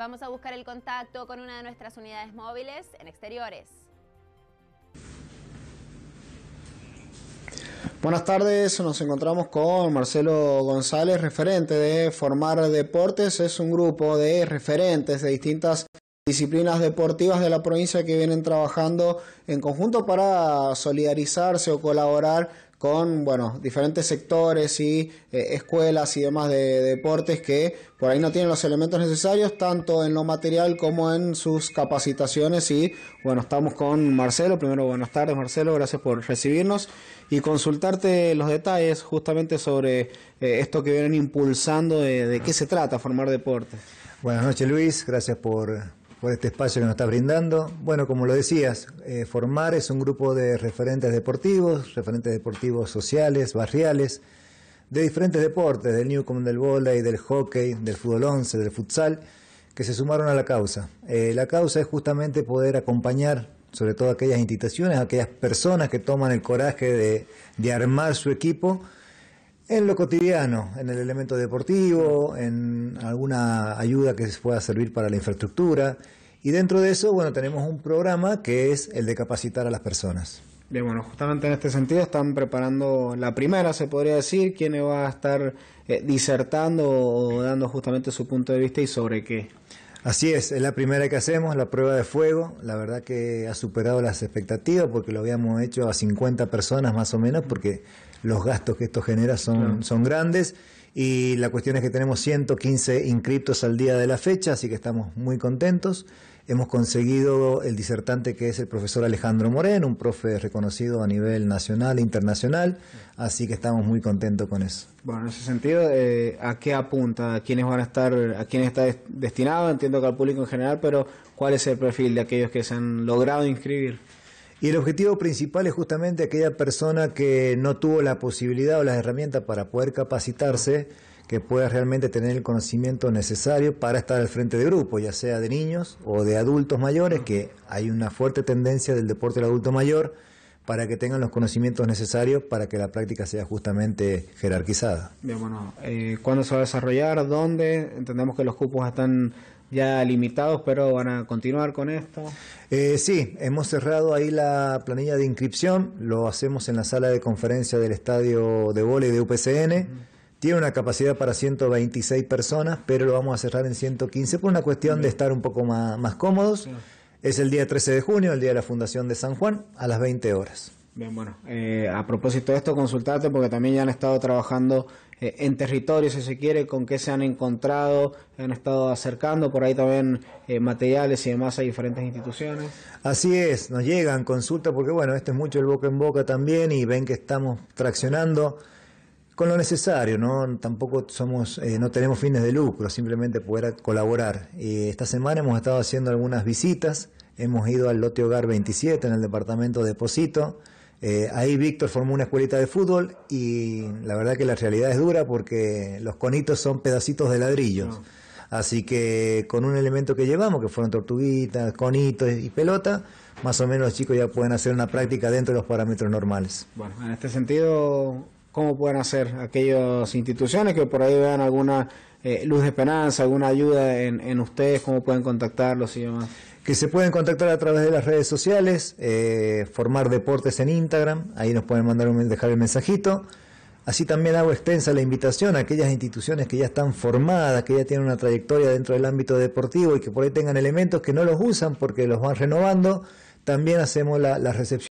Vamos a buscar el contacto con una de nuestras unidades móviles en exteriores. Buenas tardes, nos encontramos con Marcelo González, referente de Formar Deportes. Es un grupo de referentes de distintas disciplinas deportivas de la provincia que vienen trabajando en conjunto para solidarizarse o colaborar con bueno, diferentes sectores y eh, escuelas y demás de, deportes que por ahí no tienen los elementos necesarios, tanto en lo material como en sus capacitaciones. Y bueno, estamos con Marcelo. Primero, buenas tardes, Marcelo, gracias por recibirnos y consultarte los detalles justamente sobre eh, esto que vienen impulsando, de, qué se trata formar deporte. Buenas noches, Luis, gracias por por este espacio que nos estás brindando. Bueno, como lo decías, eh, Formar es un grupo de referentes deportivos, referentes deportivos sociales, barriales, de diferentes deportes, del newcom, del volei, del hockey, del fútbol 11, del futsal, que se sumaron a la causa. Eh, la causa es justamente poder acompañar sobre todo aquellas instituciones, aquellas personas que toman el coraje de, de armar su equipo en lo cotidiano, en el elemento deportivo, en alguna ayuda que pueda servir para la infraestructura. Y dentro de eso, bueno, tenemos un programa que es el de capacitar a las personas. Bien, bueno, justamente en este sentido están preparando la primera, se podría decir, ...quién va a estar eh, disertando o dando justamente su punto de vista y sobre qué. Así es, es la primera que hacemos, la prueba de fuego. La verdad que ha superado las expectativas porque lo habíamos hecho a 50 personas más o menos, porque los gastos que esto genera son, grandes. Y la cuestión es que tenemos 115 inscriptos al día de la fecha, así que estamos muy contentos. Hemos conseguido el disertante que es el profesor Alejandro Moreno, un profe reconocido a nivel nacional e internacional, así que estamos muy contentos con eso. Bueno, en ese sentido, eh, ¿a qué apunta? ¿A quiénes van a estar, a quién está destinado? Entiendo que al público en general, pero ¿cuál es el perfil de aquellos que se han logrado inscribir? Y el objetivo principal es justamente aquella persona que no tuvo la posibilidad o las herramientas para poder capacitarse, que pueda realmente tener el conocimiento necesario para estar al frente de grupo, ya sea de niños o de adultos mayores, que hay una fuerte tendencia del deporte del adulto mayor para que tengan los conocimientos necesarios para que la práctica sea justamente jerarquizada. Bien, bueno, eh, ¿cuándo se va a desarrollar? ¿Dónde? Entendemos que los cupos están ya limitados, pero van a continuar con esto. Eh, sí, hemos cerrado ahí la planilla de inscripción, lo hacemos en la sala de conferencia del estadio de voleibol de UPCN. Tiene una capacidad para 126 personas, pero lo vamos a cerrar en 115 por una cuestión de estar un poco más, cómodos. Es el día 13 de junio, el día de la Fundación de San Juan, a las 20 horas. Bien, bueno, eh, a propósito de esto, consultarte porque también ya han estado trabajando eh, en territorio, si se quiere, con qué se han encontrado, han estado acercando por ahí también eh, materiales y demás a diferentes instituciones. Así es, nos llegan consultas porque, bueno, este es mucho el boca en boca también y ven que estamos traccionando con lo necesario, ¿no? Tampoco somos, no tenemos fines de lucro, simplemente poder colaborar. esta semana hemos estado haciendo algunas visitas, hemos ido al lote hogar 27 en el departamento de Posito, eh, ahí Víctor formó una escuelita de fútbol y la verdad que la realidad es dura porque los conitos son pedacitos de ladrillos. Así que con un elemento que llevamos, que fueron tortuguitas, conitos y pelota, más o menos los chicos ya pueden hacer una práctica dentro de los parámetros normales. Bueno, en este sentido, ¿cómo pueden hacer aquellas instituciones que por ahí vean alguna eh, luz de esperanza, alguna ayuda en, en ustedes? ¿Cómo pueden contactarlos y demás? que se pueden contactar a través de las redes sociales, eh, formar deportes en Instagram, ahí nos pueden mandar un, dejar el mensajito. Así también hago extensa la invitación a aquellas instituciones que ya están formadas, que ya tienen una trayectoria dentro del ámbito deportivo y que por ahí tengan elementos que no los usan porque los van renovando. También hacemos la recepción.